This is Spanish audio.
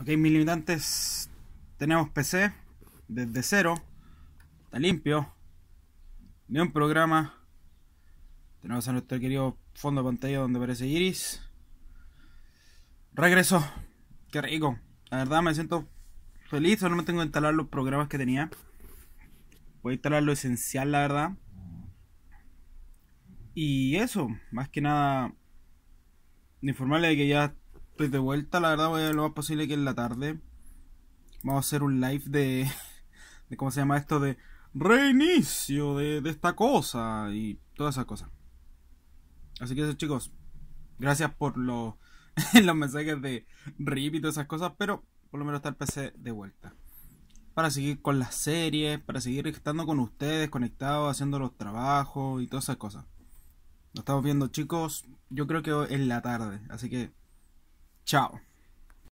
Ok, mis limitantes. Tenemos PC desde cero. Está limpio. Ni un programa. Tenemos a nuestro querido fondo de pantalla donde aparece Iris. Regreso. Qué rico. La verdad me siento feliz. Solo me tengo que instalar los programas que tenía. Voy a instalar lo esencial, la verdad. Y eso, más que nada, informarle de que ya pues de vuelta, la verdad voy a lo más posible que en la tarde. Vamos a hacer un live de, de ¿cómo se llama esto? De reinicio de, esta cosa y todas esas cosas. Así que eso chicos, gracias por los, los mensajes de RIP y todas esas cosas, pero por lo menos está el PC de vuelta. Para seguir con las series, para seguir estando con ustedes, conectados, haciendo los trabajos y todas esas cosas. Nos estamos viendo chicos, yo creo que en la tarde, así que Tchau.